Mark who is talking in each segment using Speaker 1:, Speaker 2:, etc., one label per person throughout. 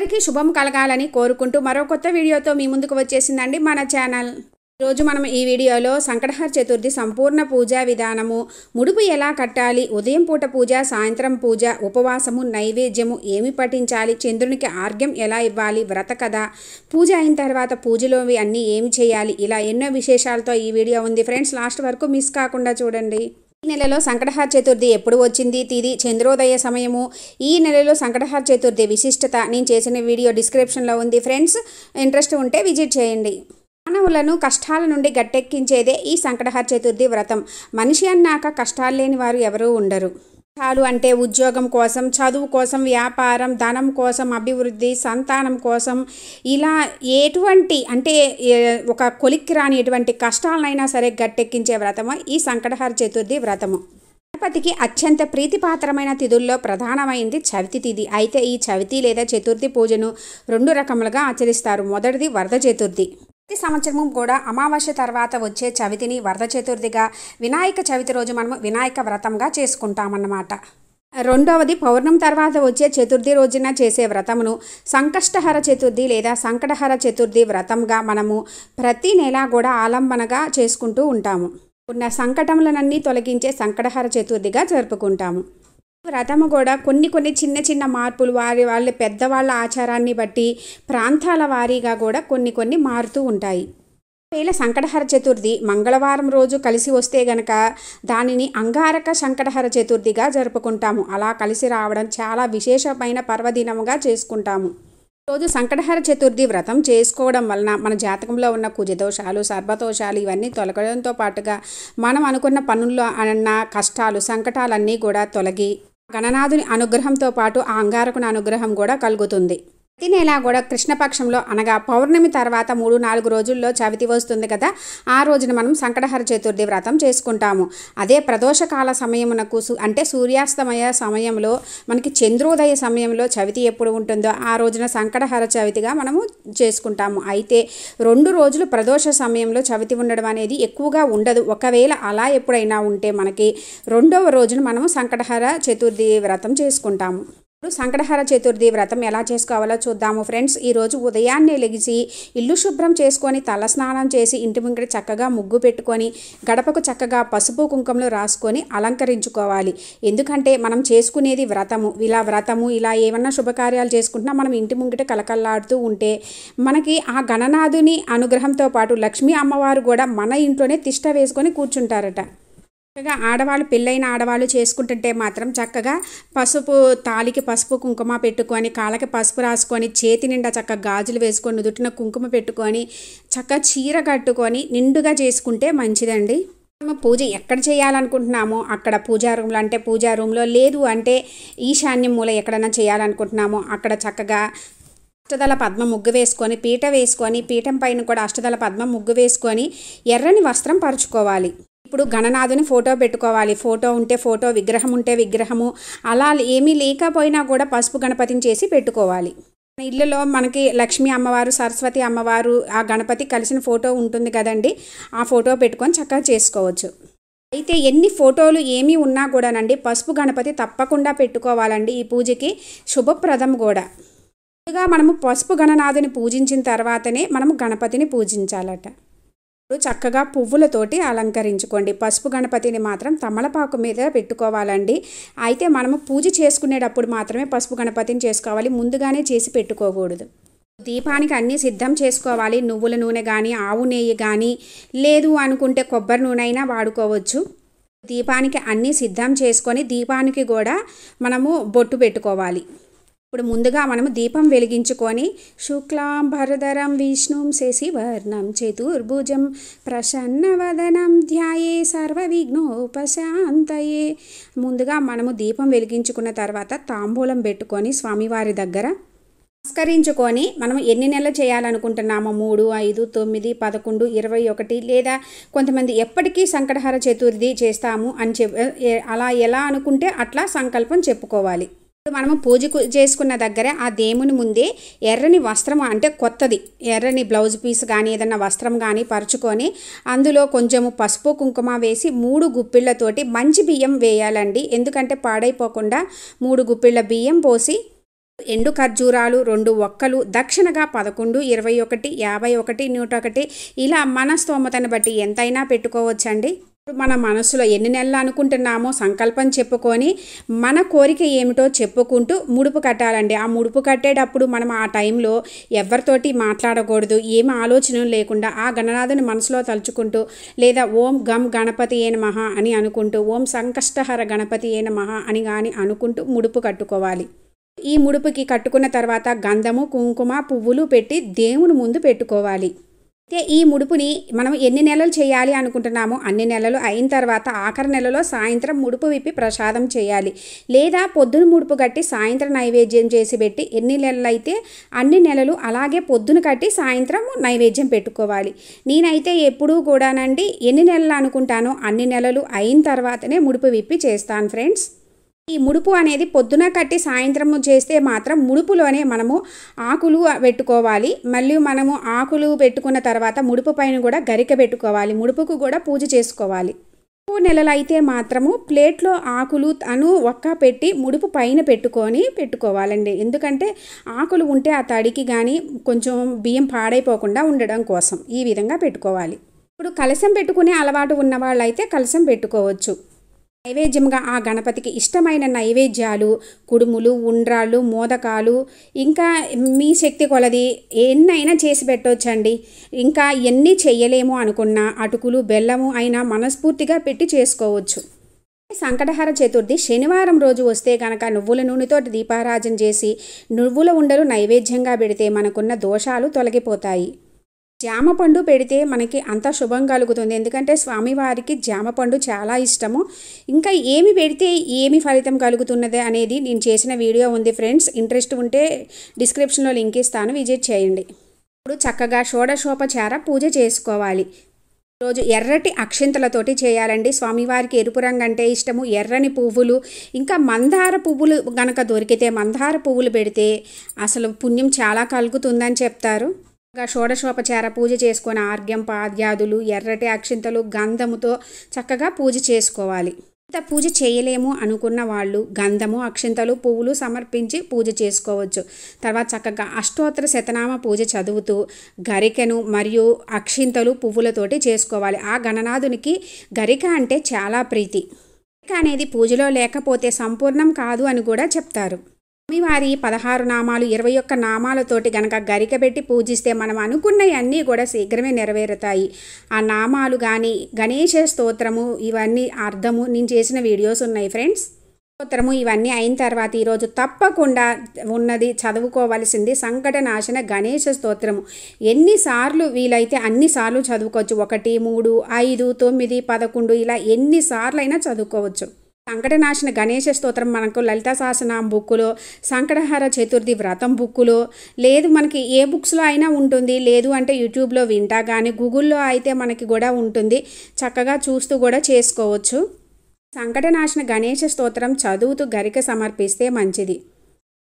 Speaker 1: అందరికీ శుభం కలగాలని కోరుకుంటూ మరో కొత్త వీడియోతో మీ ముందుకు వచ్చేసిందండి మన ఛానల్ ఈరోజు మనం ఈ వీడియోలో సంకటహర చతుర్థి సంపూర్ణ పూజా విధానము ముడుపు ఎలా కట్టాలి ఉదయం పూట పూజ సాయంత్రం పూజ ఉపవాసము నైవేద్యము ఏమి పఠించాలి చంద్రునికి ఆర్గ్యం ఎలా ఇవ్వాలి వ్రత కథ పూజ అయిన తర్వాత పూజలోవి అన్నీ ఏమి చేయాలి ఇలా ఎన్నో విశేషాలతో ఈ వీడియో ఉంది ఫ్రెండ్స్ లాస్ట్ వరకు మిస్ కాకుండా చూడండి ఈ నెలలో సంకటహార చతుర్థి ఎప్పుడు వచ్చింది తిది చంద్రోదయ సమయము ఈ నెలలో సంకటహార చతుర్థి విశిష్టత నేను చేసిన వీడియో డిస్క్రిప్షన్లో ఉంది ఫ్రెండ్స్ ఇంట్రెస్ట్ ఉంటే విజిట్ చేయండి మానవులను కష్టాల నుండి గట్టెక్కించేదే ఈ సంకటహార చతుర్థి వ్రతం మనిషి అన్నాక కష్టాలు లేని వారు ఎవరూ ఉండరు ఫలితాలు అంటే ఉద్యోగం కోసం చదువు కోసం వ్యాపారం ధనం కోసం అభివృద్ధి సంతానం కోసం ఇలా ఎటువంటి అంటే ఒక కొలిక్కి రాని ఎటువంటి కష్టాలనైనా సరే గట్టెక్కించే వ్రతము ఈ సంకటహార చతుర్థి వ్రతము గణపతికి అత్యంత ప్రీతిపాత్రమైన తిథుల్లో ప్రధానమైంది చవితి తిథి అయితే ఈ చవితి లేదా చతుర్థి పూజను రెండు రకములుగా ఆచరిస్తారు మొదటిది వరద చతుర్థి ప్రతి సంవత్సరము కూడా అమావాస్య తర్వాత వచ్చే చవితిని వరద చతుర్థిగా వినాయక చవితి రోజు మనము వినాయక వ్రతంగా చేసుకుంటామన్నమాట రెండవది పౌర్ణం తర్వాత వచ్చే చతుర్థి రోజున చేసే వ్రతమును సంకష్టహర చతుర్థి లేదా సంకటహర చతుర్థి వ్రతంగా మనము ప్రతి నెల కూడా ఆలంబనగా చేసుకుంటూ ఉంటాము ఉన్న సంకటములనన్నీ తొలగించే సంకటహర చతుర్థిగా జరుపుకుంటాము రథము కూడా కొన్ని కొన్ని చిన్న చిన్న మార్పులు వారి వాళ్ళ పెద్దవాళ్ళ ఆచారాన్ని బట్టి ప్రాంతాల వారీగా కూడా కొన్ని కొన్ని మారుతూ ఉంటాయి ఒకవేళ సంకటహర చతుర్థి మంగళవారం రోజు కలిసి వస్తే గనక దానిని అంగారక సంకటహర చతుర్థిగా జరుపుకుంటాము అలా కలిసి రావడం చాలా విశేషమైన పర్వదినముగా చేసుకుంటాము రోజు సంకటహర చతుర్థి వ్రతం చేసుకోవడం వలన మన జాతకంలో ఉన్న కుజదోషాలు సర్వదోషాలు ఇవన్నీ తొలగడంతో పాటుగా మనం అనుకున్న పనుల్లో అన్న కష్టాలు సంకటాలన్నీ కూడా తొలగి గణనాథుని అనుగ్రహంతో పాటు ఆ అంగారకుని అనుగ్రహం కూడా కలుగుతుంది ప్రతి నెలా కూడా కృష్ణపక్షంలో అనగా పౌర్ణమి తర్వాత మూడు నాలుగు రోజుల్లో చవితి వస్తుంది కదా ఆ రోజున మనం సంకటహర చతుర్థి వ్రతం చేసుకుంటాము అదే ప్రదోషకాల సమయమునకు అంటే సూర్యాస్తమయ సమయంలో మనకి చంద్రోదయ సమయంలో చవితి ఎప్పుడు ఉంటుందో ఆ రోజున సంకటహర చవితిగా మనము చేసుకుంటాము అయితే రెండు రోజులు ప్రదోష సమయంలో చవితి ఉండడం అనేది ఎక్కువగా ఉండదు ఒకవేళ అలా ఎప్పుడైనా ఉంటే మనకి రెండవ రోజున మనము సంకటహర చతుర్థి వ్రతం చేసుకుంటాము ఇప్పుడు సంకటహార చతుర్థి వ్రతం ఎలా చేసుకోవాలో చూద్దాము ఫ్రెండ్స్ ఈరోజు ఉదయాన్నే లెగిసి ఇల్లు శుభ్రం చేసుకొని తల స్నానం చేసి ఇంటి ముంగట చక్కగా ముగ్గు పెట్టుకొని గడపకు చక్కగా పసుపు కుంకుమలు రాసుకొని అలంకరించుకోవాలి ఎందుకంటే మనం చేసుకునేది వ్రతము ఇలా వ్రతము ఇలా ఏమన్నా శుభకార్యాలు చేసుకుంటున్నా మనం ఇంటి ముంగిట కలకల్లాడుతూ ఉంటే మనకి ఆ గణనాథుని అనుగ్రహంతో పాటు లక్ష్మీ అమ్మవారు కూడా మన ఇంట్లోనే తిష్ట వేసుకొని కూర్చుంటారట చక్కగా ఆడవాళ్ళు పెళ్ళైన ఆడవాళ్ళు చేసుకుంటుంటే మాత్రం చక్కగా పసుపు తాలికి పసుపు కుంకుమ పెట్టుకొని కాళ్ళకి పసుపు రాసుకొని చేతి నిండా చక్కగా గాజులు వేసుకొని నుదుటిన కుంకుమ పెట్టుకొని చక్కగా చీర కట్టుకొని నిండుగా చేసుకుంటే మంచిదండి మనం పూజ ఎక్కడ చేయాలనుకుంటున్నామో అక్కడ పూజా రూమ్లో అంటే పూజా రూమ్లో లేదు అంటే ఈశాన్యం మూల ఎక్కడైనా చేయాలనుకుంటున్నామో అక్కడ చక్కగా అష్టదళ పద్మ ముగ్గు వేసుకొని పీట వేసుకొని పీఠం పైన కూడా అష్టదళ పద్మ ముగ్గు వేసుకొని ఎర్రని వస్త్రం పరుచుకోవాలి ఇప్పుడు గణనాథుని ఫోటో పెట్టుకోవాలి ఫోటో ఉంటే ఫోటో విగ్రహం ఉంటే విగ్రహము అలా ఏమీ లేకపోయినా కూడా పసుపు గణపతిని చేసి పెట్టుకోవాలి ఇళ్ళలో మనకి లక్ష్మీ అమ్మవారు సరస్వతి అమ్మవారు ఆ గణపతి కలిసిన ఫోటో ఉంటుంది కదండి ఆ ఫోటో పెట్టుకొని చక్కగా చేసుకోవచ్చు అయితే ఎన్ని ఫోటోలు ఏమీ ఉన్నా కూడానండి పసుపు గణపతి తప్పకుండా పెట్టుకోవాలండి ఈ పూజకి శుభప్రదం కూడా ముందుగా మనము పసుపు గణనాథుని పూజించిన తర్వాతనే మనము గణపతిని పూజించాలట చక్కగా పువ్వులతోటి అలంకరించుకోండి పసుపు గణపతిని మాత్రం తమలపాకు మీద పెట్టుకోవాలండి అయితే మనము పూజ చేసుకునేటప్పుడు మాత్రమే పసుపు గణపతిని చేసుకోవాలి ముందుగానే చేసి పెట్టుకోకూడదు దీపానికి అన్నీ సిద్ధం చేసుకోవాలి నువ్వుల నూనె కానీ ఆవు నెయ్యి కానీ లేదు అనుకుంటే కొబ్బరి నూనె అయినా వాడుకోవచ్చు దీపానికి అన్నీ సిద్ధం చేసుకొని దీపానికి కూడా మనము బొట్టు పెట్టుకోవాలి ఇప్పుడు ముందుగా మనము దీపం వెలిగించుకొని శుక్లాం భరధరం విష్ణుం వర్ణం చతుర్భుజం వదనం ధ్యాయే సర్వ విఘ్నోపశాంతయే ముందుగా మనము దీపం వెలిగించుకున్న తర్వాత తాంబూలం పెట్టుకొని స్వామివారి దగ్గర నమస్కరించుకొని మనం ఎన్ని నెలలు చేయాలనుకుంటున్నామో మూడు ఐదు తొమ్మిది పదకొండు ఇరవై ఒకటి లేదా కొంతమంది ఎప్పటికీ సంకటహార చతుర్థి చేస్తాము అని చెప్ అలా ఎలా అనుకుంటే అట్లా సంకల్పం చెప్పుకోవాలి ఇప్పుడు మనము పూజ చేసుకున్న దగ్గర ఆ దేవుని ముందే ఎర్రని వస్త్రం అంటే కొత్తది ఎర్రని బ్లౌజ్ పీస్ కానీ ఏదన్నా వస్త్రం కానీ పరుచుకొని అందులో కొంచెము పసుపు కుంకుమ వేసి మూడు గుప్పిళ్ళతోటి మంచి బియ్యం వేయాలండి ఎందుకంటే పాడైపోకుండా మూడు గుప్పిళ్ళ బియ్యం పోసి ఎండు ఖర్జూరాలు రెండు ఒక్కలు దక్షిణగా పదకొండు ఇరవై ఒకటి యాభై ఒకటి నూట ఒకటి ఇలా మన స్తోమతను బట్టి ఎంతైనా పెట్టుకోవచ్చండి మన మనసులో ఎన్ని నెలలు అనుకుంటున్నామో సంకల్పం చెప్పుకొని మన కోరిక ఏమిటో చెప్పుకుంటూ ముడుపు కట్టాలండి ఆ ముడుపు కట్టేటప్పుడు మనం ఆ టైంలో ఎవరితోటి మాట్లాడకూడదు ఏం ఆలోచన లేకుండా ఆ గణనాథుని మనసులో తలుచుకుంటూ లేదా ఓం గం గణపతి ఏ మహా అని అనుకుంటూ ఓం సంకష్టహర గణపతి ఏ మహా అని కానీ అనుకుంటూ ముడుపు కట్టుకోవాలి ఈ ముడుపుకి కట్టుకున్న తర్వాత గంధము కుంకుమ పువ్వులు పెట్టి దేవుని ముందు పెట్టుకోవాలి అయితే ఈ ముడుపుని మనం ఎన్ని నెలలు చేయాలి అనుకుంటున్నామో అన్ని నెలలు అయిన తర్వాత ఆఖరి నెలలో సాయంత్రం ముడుపు విప్పి ప్రసాదం చేయాలి లేదా పొద్దున ముడుపు కట్టి సాయంత్రం నైవేద్యం చేసి పెట్టి ఎన్ని నెలలు అయితే అన్ని నెలలు అలాగే పొద్దున కట్టి సాయంత్రం నైవేద్యం పెట్టుకోవాలి నేనైతే ఎప్పుడూ కూడానండి ఎన్ని నెలలు అనుకుంటానో అన్ని నెలలు అయిన తర్వాతనే ముడుపు విప్పి చేస్తాను ఫ్రెండ్స్ ఈ ముడుపు అనేది పొద్దున కట్టి సాయంత్రము చేస్తే మాత్రం ముడుపులోనే మనము ఆకులు పెట్టుకోవాలి మళ్ళీ మనము ఆకులు పెట్టుకున్న తర్వాత ముడుపు పైన కూడా గరిక పెట్టుకోవాలి ముడుపుకు కూడా పూజ చేసుకోవాలి ఎక్కువ నెలలైతే మాత్రము ప్లేట్లో ఆకులు అను ఒక్క పెట్టి ముడుపు పైన పెట్టుకొని పెట్టుకోవాలండి ఎందుకంటే ఆకులు ఉంటే ఆ తడికి కానీ కొంచెం బియ్యం పాడైపోకుండా ఉండడం కోసం ఈ విధంగా పెట్టుకోవాలి ఇప్పుడు కలసం పెట్టుకునే అలవాటు ఉన్న వాళ్ళైతే కలసం పెట్టుకోవచ్చు నైవేద్యంగా ఆ గణపతికి ఇష్టమైన నైవేద్యాలు కుడుములు ఉండ్రాళ్ళు మోదకాలు ఇంకా మీ శక్తి కొలది ఎన్నైనా చేసి పెట్టవచ్చండి ఇంకా ఎన్ని చేయలేము అనుకున్నా అటుకులు బెల్లము అయినా మనస్ఫూర్తిగా పెట్టి చేసుకోవచ్చు సంకటహార చతుర్థి శనివారం రోజు వస్తే కనుక నువ్వుల నూనెతో దీపారాజన చేసి నువ్వుల ఉండలు నైవేద్యంగా పెడితే మనకున్న దోషాలు తొలగిపోతాయి జామ పండు పెడితే మనకి అంత శుభం కలుగుతుంది ఎందుకంటే స్వామివారికి జామ పండు చాలా ఇష్టము ఇంకా ఏమి పెడితే ఏమి ఫలితం కలుగుతున్నది అనేది నేను చేసిన వీడియో ఉంది ఫ్రెండ్స్ ఇంట్రెస్ట్ ఉంటే డిస్క్రిప్షన్లో లింక్ ఇస్తాను విజిట్ చేయండి ఇప్పుడు చక్కగా షోడశోపచార పూజ చేసుకోవాలి రోజు ఎర్రటి అక్షింతలతోటి చేయాలండి స్వామివారికి ఎరుపు రంగు అంటే ఇష్టము ఎర్రని పువ్వులు ఇంకా మందార పువ్వులు గనక దొరికితే మందార పువ్వులు పెడితే అసలు పుణ్యం చాలా కలుగుతుందని చెప్తారు ఇంకా షోడశోపచార పూజ చేసుకొని ఆర్గ్యం పాద్యాదులు ఎర్రటి అక్షింతలు గంధముతో చక్కగా పూజ చేసుకోవాలి ఇంత పూజ చేయలేము అనుకున్న వాళ్ళు గంధము అక్షింతలు పువ్వులు సమర్పించి పూజ చేసుకోవచ్చు తర్వాత చక్కగా అష్టోత్తర శతనామ పూజ చదువుతూ గరికెను మరియు అక్షింతలు పువ్వులతోటి చేసుకోవాలి ఆ గణనాథునికి గరిక అంటే చాలా ప్రీతి గరిక అనేది పూజలో లేకపోతే సంపూర్ణం కాదు అని కూడా చెప్తారు స్వామివారి పదహారు నామాలు ఇరవై ఒక్క నామాలతోటి గనక గరికబెట్టి పూజిస్తే మనం అనుకున్నవన్నీ కూడా శీఘ్రమే నెరవేరుతాయి ఆ నామాలు కానీ గణేష స్తోత్రము ఇవన్నీ అర్థము నేను చేసిన వీడియోస్ ఉన్నాయి ఫ్రెండ్స్ స్తోత్రము ఇవన్నీ అయిన తర్వాత ఈరోజు తప్పకుండా ఉన్నది చదువుకోవలసింది సంకటనాశన గణేష స్తోత్రము ఎన్నిసార్లు వీలైతే అన్నిసార్లు చదువుకోవచ్చు ఒకటి మూడు ఐదు తొమ్మిది పదకొండు ఇలా ఎన్నిసార్లు అయినా చదువుకోవచ్చు సంకటనాశన గణేష స్తోత్రం మనకు లలిత సహస్రనామ బుక్కులో సంకటహార చతుర్థి వ్రతం బుక్కులో లేదు మనకి ఏ బుక్స్లో అయినా ఉంటుంది లేదు అంటే యూట్యూబ్లో వింటా కానీ గూగుల్లో అయితే మనకి కూడా ఉంటుంది చక్కగా చూస్తూ కూడా చేసుకోవచ్చు సంకటనాశన గణేష స్తోత్రం చదువుతూ గరిక సమర్పిస్తే మంచిది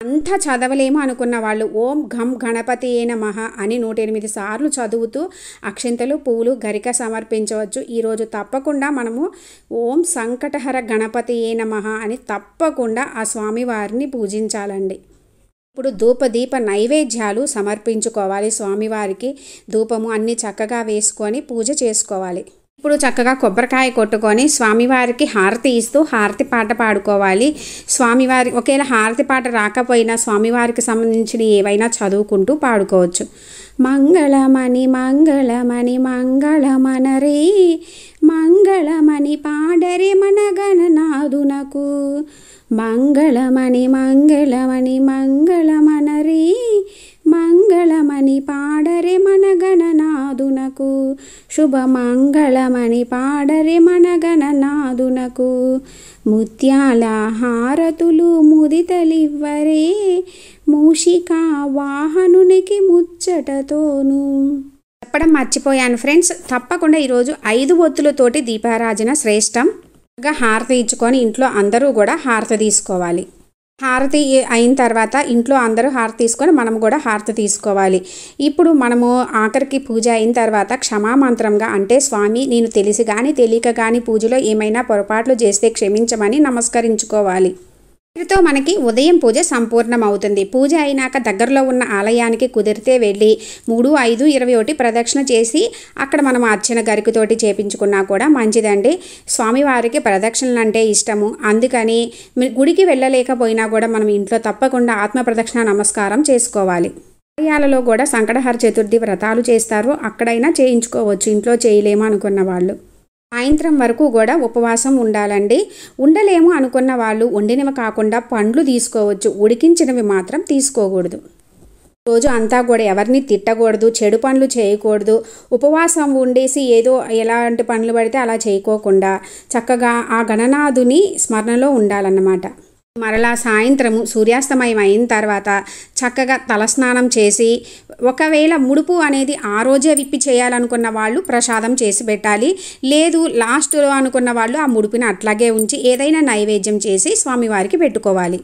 Speaker 1: అంతా చదవలేము అనుకున్న వాళ్ళు ఓం ఘం గణపతి ఏ మహ అని నూట ఎనిమిది సార్లు చదువుతూ అక్షింతలు పూలు గరిక సమర్పించవచ్చు ఈరోజు తప్పకుండా మనము ఓం సంకటహర గణపతి ఏ మహ అని తప్పకుండా ఆ స్వామివారిని పూజించాలండి ఇప్పుడు ధూపదీప నైవేద్యాలు సమర్పించుకోవాలి స్వామివారికి ధూపము అన్ని చక్కగా వేసుకొని పూజ చేసుకోవాలి ఇప్పుడు చక్కగా కొబ్బరికాయ కొట్టుకొని స్వామివారికి హారతి ఇస్తూ హారతి పాట పాడుకోవాలి స్వామివారి ఒకవేళ హారతి పాట రాకపోయినా స్వామివారికి సంబంధించిన ఏవైనా చదువుకుంటూ పాడుకోవచ్చు మంగళమణి మంగళమణి మంగళమనరే మంగళమణి పాడరే మన గణనాదునకు మంగళమణి మంగళమణి మంగళమనరే మంగళమని పాడరే మన గణనాదునకు మంగళమణి పాడరే మన గణనాదునకు ముత్యాల హారతులు ముదితలివ్వరే మూషిక వాహనునికి ముచ్చటతోను చెప్పడం మర్చిపోయాను ఫ్రెండ్స్ తప్పకుండా ఈరోజు ఐదు ఒత్తులతోటి దీపారాజన శ్రేష్టం హారతి ఇచ్చుకొని ఇంట్లో అందరూ కూడా హారతి తీసుకోవాలి హారతి అయిన తర్వాత ఇంట్లో అందరూ హారతి తీసుకొని మనం కూడా హారతి తీసుకోవాలి ఇప్పుడు మనము ఆఖరికి పూజ అయిన తర్వాత క్షమామంత్రంగా అంటే స్వామి నేను తెలిసి కానీ తెలియక కానీ పూజలో ఏమైనా పొరపాట్లు చేస్తే క్షమించమని నమస్కరించుకోవాలి వీటితో మనకి ఉదయం పూజ సంపూర్ణమవుతుంది పూజ అయినాక దగ్గరలో ఉన్న ఆలయానికి కుదిరితే వెళ్ళి మూడు ఐదు ఇరవై ఒకటి ప్రదక్షిణ చేసి అక్కడ మనం అర్చన గరికతోటి చేపించుకున్నా కూడా మంచిదండి స్వామివారికి ప్రదక్షిణలు అంటే ఇష్టము అందుకని గుడికి వెళ్ళలేకపోయినా కూడా మనం ఇంట్లో తప్పకుండా ఆత్మ ప్రదక్షిణ నమస్కారం చేసుకోవాలి ఆలయాలలో కూడా సంకటహర చతుర్థి వ్రతాలు చేస్తారు అక్కడైనా చేయించుకోవచ్చు ఇంట్లో చేయలేము అనుకున్న వాళ్ళు సాయంత్రం వరకు కూడా ఉపవాసం ఉండాలండి ఉండలేము అనుకున్న వాళ్ళు వండినవి కాకుండా పండ్లు తీసుకోవచ్చు ఉడికించినవి మాత్రం తీసుకోకూడదు రోజు అంతా కూడా ఎవరిని తిట్టకూడదు చెడు పనులు చేయకూడదు ఉపవాసం ఉండేసి ఏదో ఎలాంటి పనులు పడితే అలా చేయకోకుండా చక్కగా ఆ గణనాథుని స్మరణలో ఉండాలన్నమాట మరలా సాయంత్రము సూర్యాస్తమయం అయిన తర్వాత చక్కగా తలస్నానం చేసి ఒకవేళ ముడుపు అనేది ఆ రోజే విప్పి చేయాలనుకున్న వాళ్ళు ప్రసాదం చేసి పెట్టాలి లేదు లాస్ట్లో అనుకున్న వాళ్ళు ఆ ముడుపుని అట్లాగే ఉంచి ఏదైనా నైవేద్యం చేసి స్వామివారికి పెట్టుకోవాలి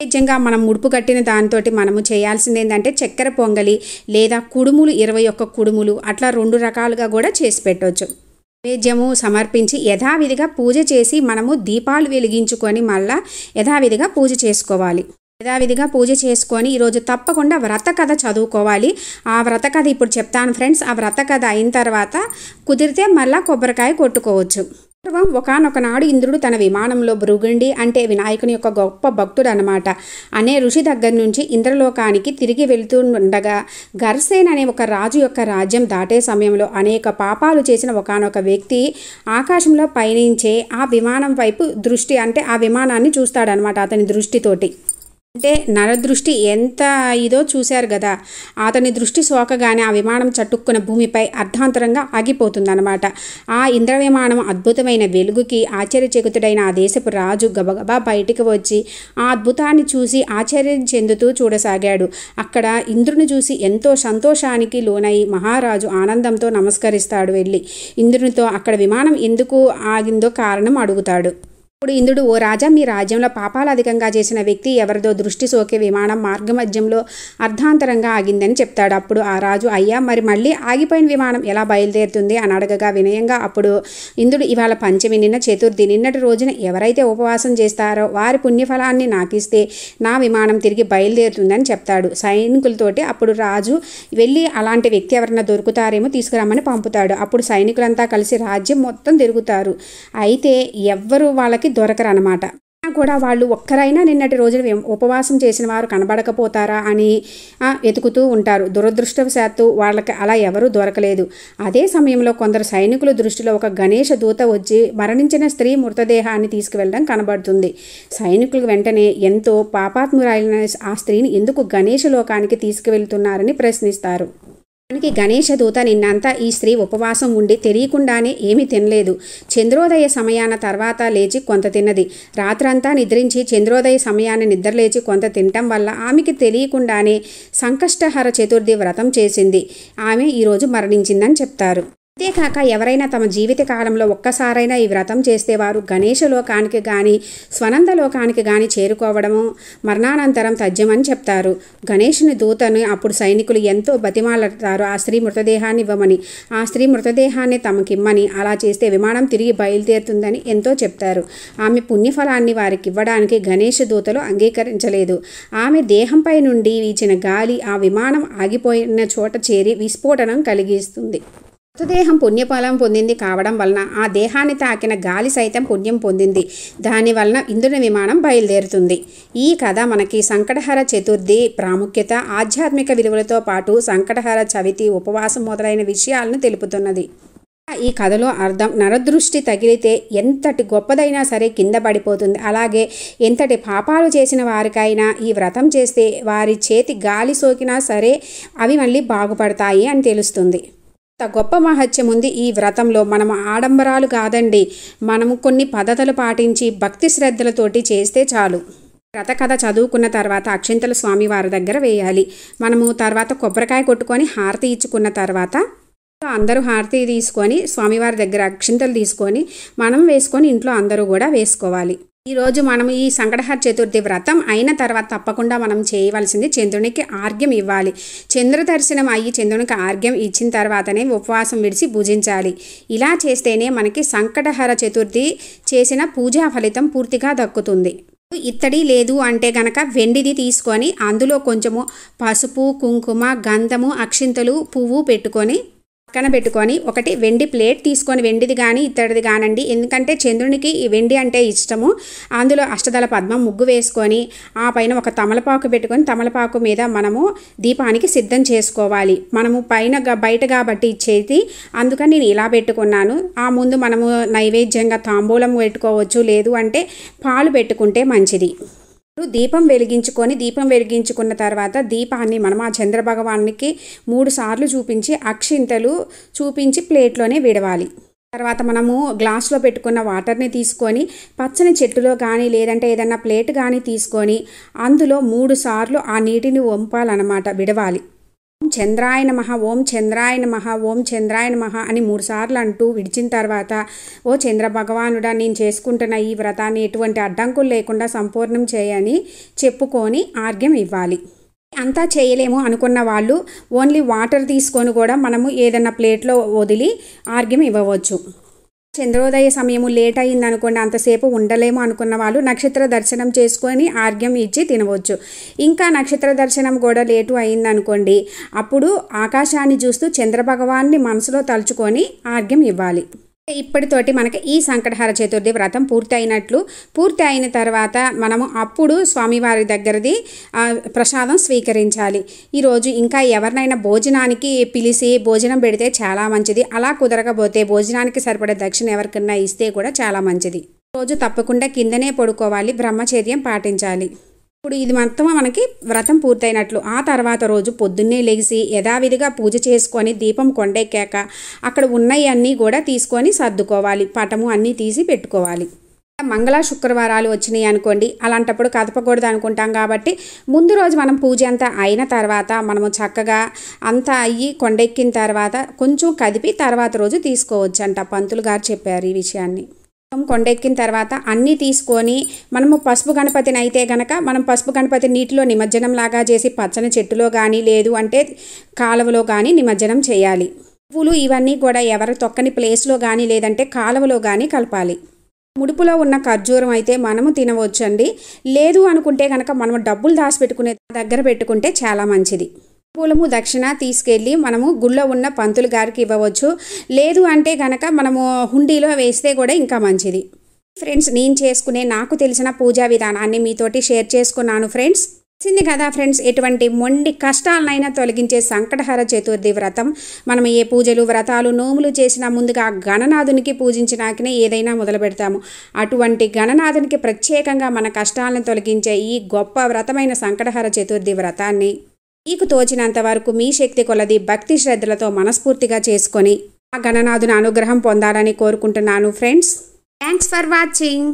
Speaker 1: నైవేద్యంగా మనం ముడుపు కట్టిన దాంతో మనము చేయాల్సింది ఏంటంటే చక్కెర పొంగలి లేదా కుడుములు ఇరవై ఒక్క కుడుములు అట్లా రెండు రకాలుగా కూడా చేసి పెట్టవచ్చు నైవేద్యము సమర్పించి యథావిధిగా పూజ చేసి మనము దీపాలు వెలిగించుకొని మళ్ళా యథావిధిగా పూజ చేసుకోవాలి యథావిధిగా పూజ చేసుకొని ఈరోజు తప్పకుండా వ్రత కథ చదువుకోవాలి ఆ వ్రత కథ ఇప్పుడు చెప్తాను ఫ్రెండ్స్ ఆ వ్రత కథ అయిన తర్వాత కుదిరితే మళ్ళీ కొబ్బరికాయ కొట్టుకోవచ్చు వాస్తవం నాడు ఇంద్రుడు తన విమానంలో భృగుండి అంటే వినాయకుని యొక్క గొప్ప భక్తుడు అనమాట అనే ఋషి దగ్గర నుంచి ఇంద్రలోకానికి తిరిగి వెళుతుండగా గర్సేన్ అనే ఒక రాజు యొక్క రాజ్యం దాటే సమయంలో అనేక పాపాలు చేసిన ఒకనొక వ్యక్తి ఆకాశంలో పయనించే ఆ విమానం వైపు దృష్టి అంటే ఆ విమానాన్ని చూస్తాడనమాట అతని దృష్టితోటి అంటే నరదృష్టి ఎంత ఇదో చూశారు కదా అతని దృష్టి సోకగానే ఆ విమానం చట్టుక్కున్న భూమిపై అర్ధాంతరంగా ఆగిపోతుందన్నమాట ఆ ఇంద్ర విమానం అద్భుతమైన వెలుగుకి ఆశ్చర్యచకుతుడైన ఆ దేశపు రాజు గబగబా బయటికి వచ్చి ఆ అద్భుతాన్ని చూసి ఆశ్చర్యం చెందుతూ చూడసాగాడు అక్కడ ఇంద్రుని చూసి ఎంతో సంతోషానికి లోనై మహారాజు ఆనందంతో నమస్కరిస్తాడు వెళ్ళి ఇంద్రునితో అక్కడ విమానం ఎందుకు ఆగిందో కారణం అడుగుతాడు అప్పుడు ఇంద్రుడు ఓ రాజా మీ రాజ్యంలో పాపాలు అధికంగా చేసిన వ్యక్తి ఎవరిదో దృష్టి సోకే విమానం మార్గమధ్యంలో అర్ధాంతరంగా ఆగిందని చెప్తాడు అప్పుడు ఆ రాజు అయ్యా మరి మళ్ళీ ఆగిపోయిన విమానం ఎలా బయలుదేరుతుంది అని అడగగా వినయంగా అప్పుడు ఇంద్రుడు ఇవాళ పంచమి నిన్న చతుర్థి నిన్నటి రోజున ఎవరైతే ఉపవాసం చేస్తారో వారి పుణ్యఫలాన్ని నాకిస్తే నా విమానం తిరిగి బయలుదేరుతుందని చెప్తాడు సైనికులతోటి అప్పుడు రాజు వెళ్ళి అలాంటి వ్యక్తి ఎవరన్నా దొరుకుతారేమో తీసుకురమ్మని పంపుతాడు అప్పుడు సైనికులంతా కలిసి రాజ్యం మొత్తం తిరుగుతారు అయితే ఎవ్వరు వాళ్ళకి దొరకరనమాట కూడా వాళ్ళు ఒక్కరైనా నిన్నటి రోజున ఉపవాసం చేసిన వారు కనబడకపోతారా అని వెతుకుతూ ఉంటారు దురదృష్టవశాత్తు వాళ్ళకి అలా ఎవరూ దొరకలేదు అదే సమయంలో కొందరు సైనికుల దృష్టిలో ఒక గణేష దూత వచ్చి మరణించిన స్త్రీ మృతదేహాన్ని తీసుకువెళ్ళడం కనబడుతుంది సైనికులు వెంటనే ఎంతో పాపాత్మురాలైన ఆ స్త్రీని ఎందుకు గణేష లోకానికి తీసుకువెళ్తున్నారని ప్రశ్నిస్తారు దానికి గణేష దూత నిన్నంతా ఈ స్త్రీ ఉపవాసం ఉండి తెలియకుండానే ఏమీ తినలేదు చంద్రోదయ సమయాన తర్వాత లేచి కొంత తిన్నది రాత్రంతా నిద్రించి చంద్రోదయ సమయాన్ని నిద్రలేచి కొంత తినటం వల్ల ఆమెకి తెలియకుండానే సంకష్టహర చతుర్థి వ్రతం చేసింది ఆమె ఈరోజు మరణించిందని చెప్తారు అంతేకాక ఎవరైనా తమ జీవిత కాలంలో ఒక్కసారైనా ఈ వ్రతం చేస్తే వారు గణేష లోకానికి కానీ స్వనంద లోకానికి కానీ చేరుకోవడము మరణానంతరం తథ్యమని చెప్తారు గణేషుని దూతను అప్పుడు సైనికులు ఎంతో బతిమాలడతారు ఆ స్త్రీ మృతదేహాన్ని ఇవ్వమని ఆ స్త్రీ మృతదేహాన్ని తమకిమ్మని అలా చేస్తే విమానం తిరిగి బయలుదేరుతుందని ఎంతో చెప్తారు ఆమె పుణ్యఫలాన్ని వారికి ఇవ్వడానికి గణేష దూతలు అంగీకరించలేదు ఆమె దేహంపై నుండి వీచిన గాలి ఆ విమానం ఆగిపోయిన చోట చేరి విస్ఫోటనం కలిగిస్తుంది మృతదేహం పుణ్యఫలం పొందింది కావడం వలన ఆ దేహాన్ని తాకిన గాలి సైతం పుణ్యం పొందింది దాని వలన ఇంద్రుని విమానం బయలుదేరుతుంది ఈ కథ మనకి సంకటహర చతుర్థి ప్రాముఖ్యత ఆధ్యాత్మిక విలువలతో పాటు సంకటహర చవితి ఉపవాసం మొదలైన విషయాలను తెలుపుతున్నది ఈ కథలో అర్థం నరదృష్టి తగిలితే ఎంతటి గొప్పదైనా సరే కింద పడిపోతుంది అలాగే ఎంతటి పాపాలు చేసిన వారికైనా ఈ వ్రతం చేస్తే వారి చేతి గాలి సోకినా సరే అవి మళ్ళీ బాగుపడతాయి అని తెలుస్తుంది ఎంత గొప్ప మహత్యం ఉంది ఈ వ్రతంలో మనము ఆడంబరాలు కాదండి మనము కొన్ని పద్ధతులు పాటించి భక్తి శ్రద్ధలతోటి చేస్తే చాలు వ్రత కథ చదువుకున్న తర్వాత అక్షింతల స్వామి వారి దగ్గర వేయాలి మనము తర్వాత కొబ్బరికాయ కొట్టుకొని హారతి ఇచ్చుకున్న తర్వాత అందరూ హారతి తీసుకొని స్వామివారి దగ్గర అక్షింతలు తీసుకొని మనం వేసుకొని ఇంట్లో అందరూ కూడా వేసుకోవాలి ఈరోజు మనం ఈ సంకటహర చతుర్థి వ్రతం అయిన తర్వాత తప్పకుండా మనం చేయవలసింది చంద్రునికి ఆర్గ్యం ఇవ్వాలి చంద్ర దర్శనం అయ్యి చంద్రునికి ఆర్గ్యం ఇచ్చిన తర్వాతనే ఉపవాసం విడిచి భుజించాలి ఇలా చేస్తేనే మనకి సంకటహర చతుర్థి చేసిన పూజా ఫలితం పూర్తిగా దక్కుతుంది ఇత్తడి లేదు అంటే గనక వెండిది తీసుకొని అందులో కొంచెము పసుపు కుంకుమ గంధము అక్షింతలు పువ్వు పెట్టుకొని పక్కన పెట్టుకొని ఒకటి వెండి ప్లేట్ తీసుకొని వెండిది కానీ ఇత్తడిది కానండి ఎందుకంటే చంద్రునికి ఈ వెండి అంటే ఇష్టము అందులో అష్టదళ పద్మం ముగ్గు వేసుకొని ఆ పైన ఒక తమలపాకు పెట్టుకొని తమలపాకు మీద మనము దీపానికి సిద్ధం చేసుకోవాలి మనము పైన బయట కాబట్టి ఇచ్చేది అందుకని నేను ఇలా పెట్టుకున్నాను ఆ ముందు మనము నైవేద్యంగా తాంబూలం పెట్టుకోవచ్చు లేదు అంటే పాలు పెట్టుకుంటే మంచిది దీపం వెలిగించుకొని దీపం వెలిగించుకున్న తర్వాత దీపాన్ని మనం ఆ చంద్రభగవానికి మూడు సార్లు చూపించి అక్షింతలు చూపించి ప్లేట్లోనే విడవాలి తర్వాత మనము గ్లాస్లో పెట్టుకున్న వాటర్ని తీసుకొని పచ్చని చెట్టులో కానీ లేదంటే ఏదన్నా ప్లేట్ కానీ తీసుకొని అందులో మూడు సార్లు ఆ నీటిని వంపాలన్నమాట విడవాలి చంద్రాయ నమ ఓం చంద్రాయ నమ ఓం చంద్రాయ నమ అని మూడుసార్లు అంటూ విడిచిన తర్వాత ఓ చంద్ర భగవానుడా నేను చేసుకుంటున్న ఈ వ్రతాన్ని ఎటువంటి అడ్డంకులు లేకుండా సంపూర్ణం చేయని చెప్పుకొని ఆర్గ్యం ఇవ్వాలి అంతా చేయలేము అనుకున్న వాళ్ళు ఓన్లీ వాటర్ తీసుకొని కూడా మనము ఏదైనా ప్లేట్లో వదిలి ఆర్గ్యం ఇవ్వవచ్చు చంద్రోదయ సమయము లేట్ అయింది అనుకోండి అంతసేపు ఉండలేము అనుకున్న వాళ్ళు నక్షత్ర దర్శనం చేసుకొని ఆర్గ్యం ఇచ్చి తినవచ్చు ఇంకా నక్షత్ర దర్శనం కూడా లేటు అయిందనుకోండి అప్పుడు ఆకాశాన్ని చూస్తూ చంద్రభగవాన్ని మనసులో తలుచుకొని ఆర్గ్యం ఇవ్వాలి ఇప్పటితోటి మనకి ఈ సంకటహార చతుర్థి వ్రతం పూర్తి అయినట్లు పూర్తి అయిన తర్వాత మనము అప్పుడు స్వామివారి దగ్గరది ప్రసాదం స్వీకరించాలి ఈరోజు ఇంకా ఎవరినైనా భోజనానికి పిలిచి భోజనం పెడితే చాలా మంచిది అలా కుదరకపోతే భోజనానికి సరిపడే దక్షిణ ఎవరికన్నా ఇస్తే కూడా చాలా మంచిది రోజు తప్పకుండా కిందనే పడుకోవాలి బ్రహ్మచర్యం పాటించాలి ఇప్పుడు ఇది మొత్తం మనకి వ్రతం పూర్తయినట్లు ఆ తర్వాత రోజు పొద్దున్నే లేచి యథావిధిగా పూజ చేసుకొని దీపం కొండెక్కాక అక్కడ ఉన్నవన్నీ కూడా తీసుకొని సర్దుకోవాలి పటము అన్నీ తీసి పెట్టుకోవాలి మంగళ శుక్రవారాలు వచ్చినాయి అనుకోండి అలాంటప్పుడు కదపకూడదు అనుకుంటాం కాబట్టి ముందు రోజు మనం పూజ అంతా అయిన తర్వాత మనము చక్కగా అంతా అయ్యి కొండెక్కిన తర్వాత కొంచెం కదిపి తర్వాత రోజు తీసుకోవచ్చు అంట పంతులు గారు చెప్పారు ఈ విషయాన్ని కొండెక్కిన తర్వాత అన్నీ తీసుకొని మనము పసుపు గణపతిని అయితే గనక మనం పసుపు గణపతి నీటిలో నిమజ్జనం లాగా చేసి పచ్చని చెట్టులో కానీ లేదు అంటే కాలువలో కానీ నిమజ్జనం చేయాలి పువ్వులు ఇవన్నీ కూడా ఎవరు తొక్కని ప్లేస్లో కానీ లేదంటే కాలువలో కానీ కలపాలి ముడుపులో ఉన్న ఖర్జూరం అయితే మనము తినవచ్చండి లేదు అనుకుంటే కనుక మనము డబ్బులు దాచిపెట్టుకునే దగ్గర పెట్టుకుంటే చాలా మంచిది పూలము దక్షిణ తీసుకెళ్ళి మనము గుళ్ళో ఉన్న పంతులు గారికి ఇవ్వవచ్చు లేదు అంటే కనుక మనము హుండీలో వేస్తే కూడా ఇంకా మంచిది ఫ్రెండ్స్ నేను చేసుకునే నాకు తెలిసిన పూజా విధానాన్ని మీతోటి షేర్ చేసుకున్నాను ఫ్రెండ్స్ తెలిసింది కదా ఫ్రెండ్స్ ఎటువంటి మొండి కష్టాలనైనా తొలగించే సంకటహర చతుర్థి వ్రతం మనం ఏ పూజలు వ్రతాలు నోములు చేసినా ముందుగా గణనాథునికి పూజించినాకనే ఏదైనా మొదలు పెడతాము అటువంటి గణనాథునికి ప్రత్యేకంగా మన కష్టాలను తొలగించే ఈ గొప్ప వ్రతమైన సంకటహర చతుర్థి వ్రతాన్ని మీకు తోచినంత వరకు మీ శక్తి కొలది భక్తి శ్రద్ధలతో మనస్ఫూర్తిగా చేసుకొని ఆ గణనాథుని అనుగ్రహం పొందాలని కోరుకుంటున్నాను ఫ్రెండ్స్ థ్యాంక్స్ ఫర్ వాచింగ్